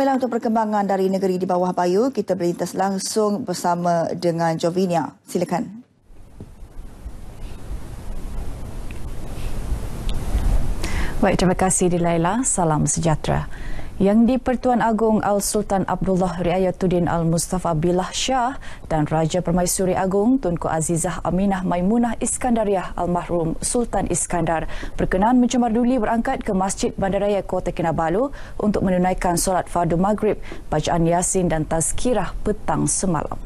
Baiklah untuk perkembangan dari negeri di bawah bayu, kita berlintas langsung bersama dengan Jovinia. Silakan. Baik, terima kasih Dilaila. Salam sejahtera yang di-Pertuan Agong Al-Sultan Abdullah Riayatuddin Al-Mustafa Billah Shah dan Raja Permaisuri Agong Tunku Azizah Aminah Maimunah Iskandariah Al-Mahrum Sultan Iskandar berkenan mencemar duli berangkat ke Masjid Bandaraya Kota Kinabalu untuk menunaikan solat Fardu Maghrib, bacaan Yasin dan Tazkirah petang semalam.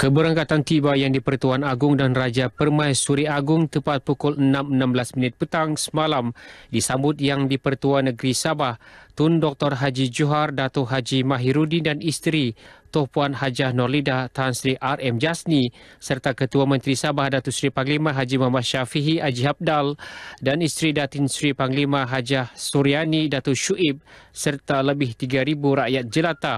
Keberangkatan tiba yang di Pertuan Agung dan Raja Permaisuri Agung tepat pukul 6.16 minit petang semalam disambut yang di Pertuan Negeri Sabah, Tun Dr. Haji Johar, Dato' Haji Mahirudin dan isteri Toh Puan Hajah Norlida Tan Sri RM Jasni serta Ketua Menteri Sabah Datuk Seri Panglima Haji Muhammad Syafihi Haji Abdal dan isteri Datin Seri Panglima Hajah Suryani Datuk Shuib serta lebih 3000 rakyat jelata.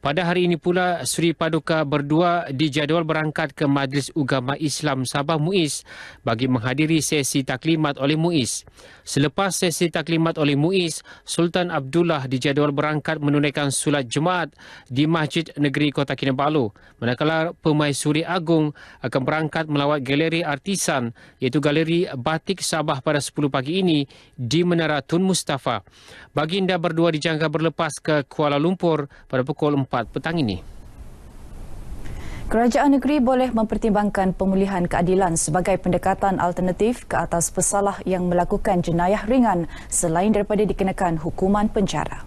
Pada hari ini pula Seri Paduka berdua dijadual berangkat ke Majlis Ugama Islam Sabah Muiz bagi menghadiri sesi taklimat oleh Muiz. Selepas sesi taklimat oleh Muiz, Sultan Abdullah dijadual berangkat menunaikan solat Jumaat di Masjid Negeri negeri Kota Kinabalu manakala pemain suri Agung akan berangkat melawat galeri artisan iaitu galeri Batik Sabah pada 10 pagi ini di Menara Tun Mustafa. Baginda berdua dijangka berlepas ke Kuala Lumpur pada pukul 4 petang ini. Kerajaan negeri boleh mempertimbangkan pemulihan keadilan sebagai pendekatan alternatif ke atas pesalah yang melakukan jenayah ringan selain daripada dikenakan hukuman penjara.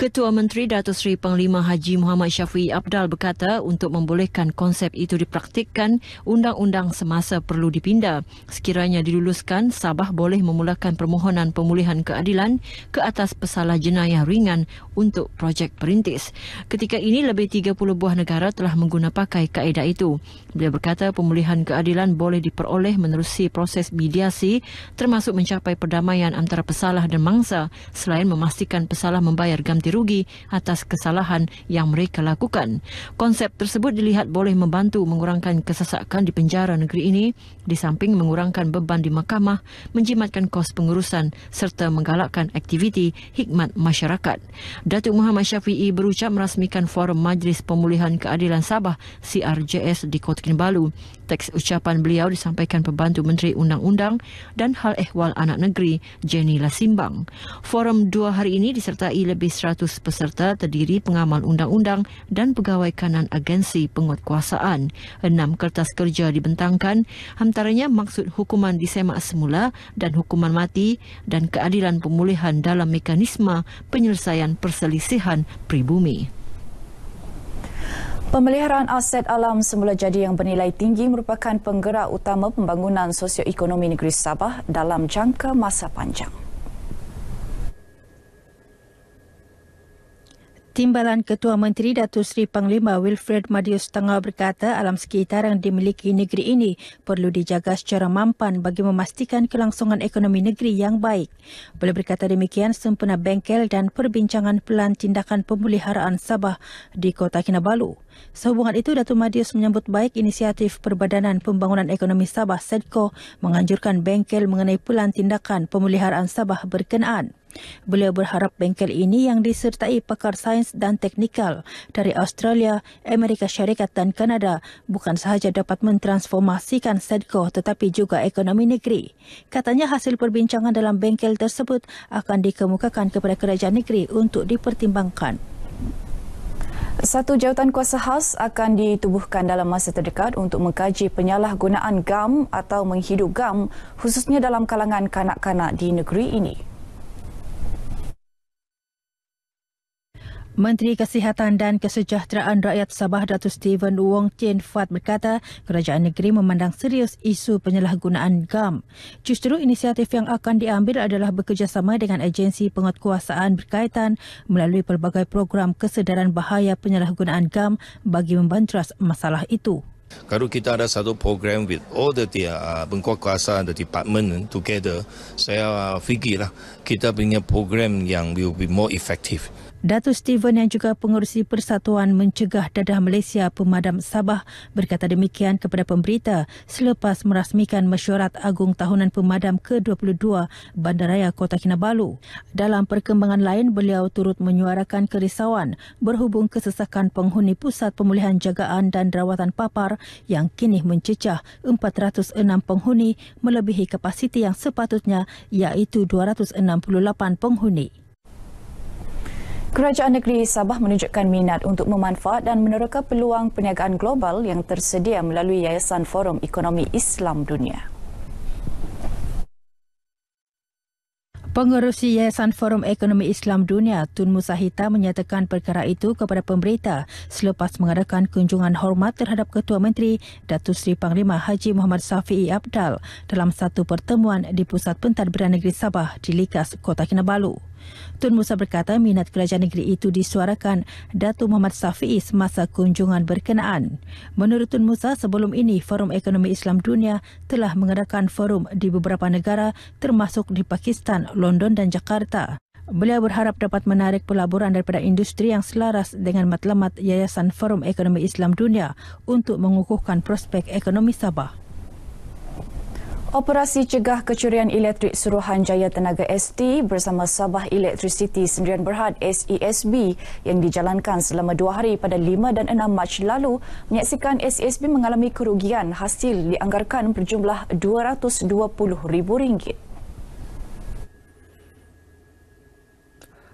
Ketua Menteri Datuk Seri Panglima Haji Muhammad Syafiq Abdal berkata untuk membolehkan konsep itu dipraktikkan, undang-undang semasa perlu dipinda. Sekiranya diluluskan, Sabah boleh memulakan permohonan pemulihan keadilan ke atas pesalah jenayah ringan untuk projek perintis. Ketika ini, lebih 30 buah negara telah menggunakan pakai kaedah itu. Beliau berkata pemulihan keadilan boleh diperoleh menerusi proses mediasi termasuk mencapai perdamaian antara pesalah dan mangsa selain memastikan pesalah membayar ganti rugi atas kesalahan yang mereka lakukan. Konsep tersebut dilihat boleh membantu mengurangkan kesesakan di penjara negeri ini di samping mengurangkan beban di mahkamah, menjimatkan kos pengurusan serta menggalakkan aktiviti hikmat masyarakat. Datuk Muhammad Syafi'i berucap merasmikan Forum Majlis Pemulihan Keadilan Sabah CRJS di Kota Kinabalu. Teks ucapan beliau disampaikan pembantu Menteri Undang-Undang dan Hal Ehwal Anak Negeri, Jenny Lasimbang. Forum dua hari ini disertai lebih 200 peserta terdiri pengamal undang-undang dan pegawai kanan agensi penguatkuasaan. Enam kertas kerja dibentangkan, antaranya maksud hukuman disemak semula dan hukuman mati dan keadilan pemulihan dalam mekanisme penyelesaian perselisihan pribumi. Pemeliharaan aset alam semula jadi yang bernilai tinggi merupakan penggerak utama pembangunan sosioekonomi negeri Sabah dalam jangka masa panjang. Timbalan Ketua Menteri Datuk Seri Panglima Wilfred Madius Tengah berkata alam sekitar yang dimiliki negeri ini perlu dijaga secara mampan bagi memastikan kelangsungan ekonomi negeri yang baik. Beliau berkata demikian sempena bengkel dan perbincangan pelan tindakan pemuliharaan Sabah di Kota Kinabalu. Sehubungan itu, Datuk Madius menyambut baik inisiatif Perbadanan Pembangunan Ekonomi Sabah, SEDCO, menganjurkan bengkel mengenai pelan tindakan pemuliharaan Sabah berkenaan. Beliau berharap bengkel ini yang disertai pakar sains dan teknikal dari Australia, Amerika Syarikat dan Kanada bukan sahaja dapat mentransformasikan SEDCO tetapi juga ekonomi negeri. Katanya hasil perbincangan dalam bengkel tersebut akan dikemukakan kepada kerajaan negeri untuk dipertimbangkan. Satu jawatan kuasa khas akan ditubuhkan dalam masa terdekat untuk mengkaji penyalahgunaan gam atau menghidup gam khususnya dalam kalangan kanak-kanak di negeri ini. Menteri Kesihatan dan Kesejahteraan Rakyat Sabah Dr. Steven Wong Chin Fat berkata kerajaan negeri memandang serius isu penyalahgunaan GAM. Justeru inisiatif yang akan diambil adalah bekerjasama dengan agensi penguatkuasaan berkaitan melalui pelbagai program kesedaran bahaya penyalahgunaan GAM bagi membanteras masalah itu. Kalau kita ada satu program with all the, the uh, and the department together, saya uh, fikirlah kita punya program yang will be more effective. Datuk Steven yang juga pengurusi Persatuan Mencegah Dadah Malaysia Pemadam Sabah berkata demikian kepada pemberita selepas merasmikan mesyuarat agung tahunan pemadam ke-22 Bandaraya Kota Kinabalu. Dalam perkembangan lain, beliau turut menyuarakan kerisauan berhubung kesesakan penghuni Pusat Pemulihan Jagaan dan Rawatan Papar yang kini mencecah 406 penghuni melebihi kapasiti yang sepatutnya iaitu 268 penghuni. Kerajaan Negeri Sabah menunjukkan minat untuk memanfaat dan meneroka peluang perniagaan global yang tersedia melalui Yayasan Forum Ekonomi Islam Dunia. Pengurusi Yayasan Forum Ekonomi Islam Dunia, Tun Musahita menyatakan perkara itu kepada pemberita selepas mengadakan kunjungan hormat terhadap Ketua Menteri Datuk Seri Panglima Haji Muhammad Safi'i Abdal dalam satu pertemuan di Pusat Pentadbiran Negeri Sabah di Likas, Kota Kinabalu. Tun Musa berkata minat kerajaan negeri itu disuarakan Datu Muhammad Safi'i semasa kunjungan berkenaan. Menurut Tun Musa, sebelum ini Forum Ekonomi Islam Dunia telah mengadakan forum di beberapa negara termasuk di Pakistan, London dan Jakarta. Beliau berharap dapat menarik pelaburan daripada industri yang selaras dengan matlamat Yayasan Forum Ekonomi Islam Dunia untuk mengukuhkan prospek ekonomi Sabah. Operasi Cegah Kecurian Elektrik Suruhanjaya Tenaga ST bersama Sabah Electricity Sendirian Berhad SESB yang dijalankan selama dua hari pada 5 dan 6 Mac lalu menyaksikan SESB mengalami kerugian hasil dianggarkan berjumlah RM220,000.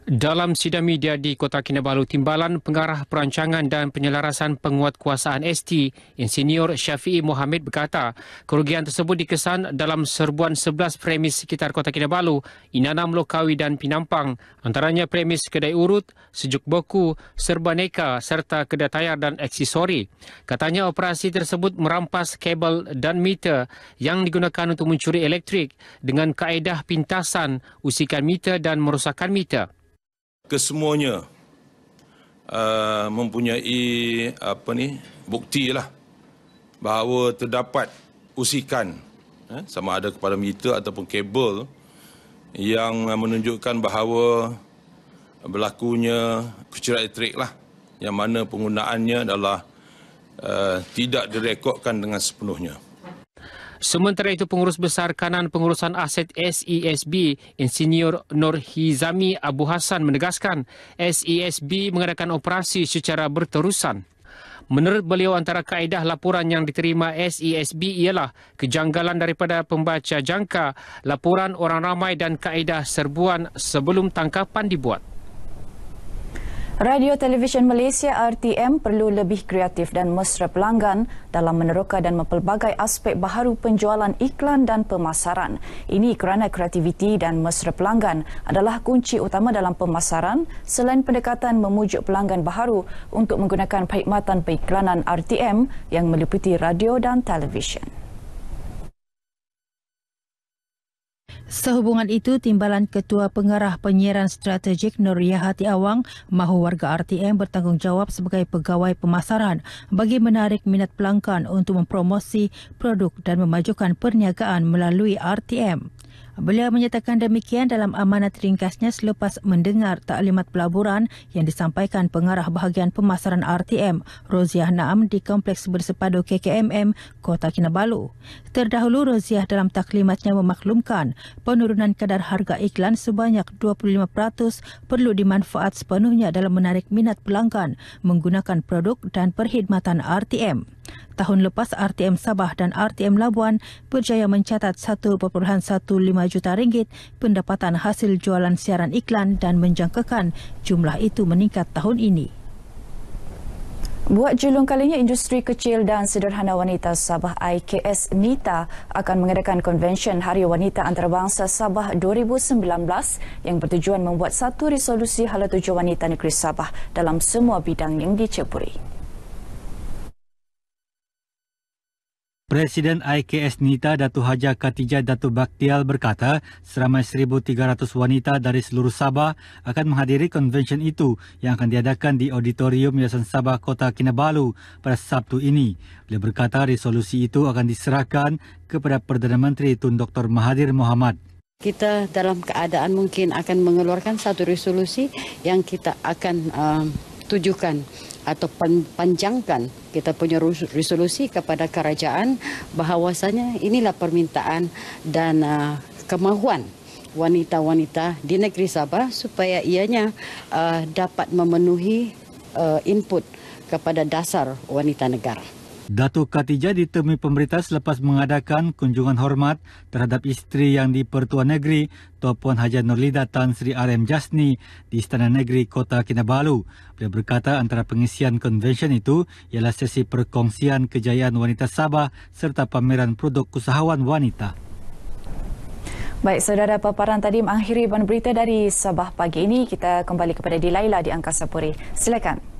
Dalam sidang media di Kota Kinabalu, Timbalan Pengarah Perancangan dan Penyelarasan Penguatkuasaan ST, Insinyur Syafi'i Mohamed berkata, kerugian tersebut dikesan dalam serbuan 11 premis sekitar Kota Kinabalu, Inanam Lokawi dan Pinampang, antaranya premis kedai urut, sejuk boku, serba neka serta kedai tayar dan aksesori. Katanya operasi tersebut merampas kabel dan meter yang digunakan untuk mencuri elektrik dengan kaedah pintasan, usikan meter dan merosakkan meter kesemuanya uh, mempunyai apa ni bukti lah bahawa terdapat usikan eh, sama ada kepada meter ataupun kabel yang menunjukkan bahawa berlakunya kecurangan elektrik lah yang mana penggunaannya adalah uh, tidak direkodkan dengan sepenuhnya. Sementara itu pengurus besar kanan pengurusan aset SESB, Insinyur Nur Hizami Abu Hassan menegaskan SESB mengadakan operasi secara berterusan. Menurut beliau antara kaedah laporan yang diterima SESB ialah kejanggalan daripada pembaca jangka, laporan orang ramai dan kaedah serbuan sebelum tangkapan dibuat. Radio Televisyen Malaysia RTM perlu lebih kreatif dan mesra pelanggan dalam meneroka dan mempelbagai aspek baharu penjualan iklan dan pemasaran. Ini kerana kreativiti dan mesra pelanggan adalah kunci utama dalam pemasaran selain pendekatan memujuk pelanggan baharu untuk menggunakan perkhidmatan periklanan RTM yang meliputi radio dan televisyen. Sehubungan itu, Timbalan Ketua Pengarah Penyiaran Strategik Nur Yahati Awang mahu warga RTM bertanggungjawab sebagai pegawai pemasaran bagi menarik minat pelanggan untuk mempromosi produk dan memajukan perniagaan melalui RTM. Beliau menyatakan demikian dalam amanat ringkasnya selepas mendengar taklimat pelaburan yang disampaikan pengarah bahagian pemasaran RTM, Roziah Naam di Kompleks Bersepadu KKMM, Kota Kinabalu. Terdahulu, Roziah dalam taklimatnya memaklumkan penurunan kadar harga iklan sebanyak 25% perlu dimanfaat sepenuhnya dalam menarik minat pelanggan menggunakan produk dan perkhidmatan RTM. Tahun lepas, RTM Sabah dan RTM Labuan berjaya mencatat 1.15 juta ringgit pendapatan hasil jualan siaran iklan dan menjangkakan jumlah itu meningkat tahun ini. Buat julung kalinya, industri kecil dan sederhana wanita Sabah IKS NITA akan mengadakan konvensyen Hari Wanita Antarabangsa Sabah 2019 yang bertujuan membuat satu resolusi hala tuju wanita negeri Sabah dalam semua bidang yang diceburi. Presiden IKS Nita Datu Haja Katijah Datu Baktial berkata seramai 1,300 wanita dari seluruh Sabah akan menghadiri konvensyen itu yang akan diadakan di Auditorium Yayasan Sabah Kota Kinabalu pada Sabtu ini. Beliau berkata resolusi itu akan diserahkan kepada Perdana Menteri Tun Dr. Mahathir Mohamad. Kita dalam keadaan mungkin akan mengeluarkan satu resolusi yang kita akan uh, tujukan atau panjangkan kita punya resolusi kepada kerajaan bahawasanya inilah permintaan dan uh, kemahuan wanita-wanita di negeri Sabah supaya ianya uh, dapat memenuhi uh, input kepada dasar wanita negara. Datuk Khatijah ditemui pemerintah selepas mengadakan kunjungan hormat terhadap isteri yang di Pertuan Negeri Tuan Haji Nurlida Tan Sri RM Jasni di Istana Negeri Kota Kinabalu. Beliau berkata antara pengisian konvensyen itu ialah sesi perkongsian kejayaan wanita Sabah serta pameran produk usahawan wanita. Baik, saudara paparan tadi mengakhiri berita dari Sabah pagi ini. Kita kembali kepada Dilaila di Angkasa Puri. Silakan.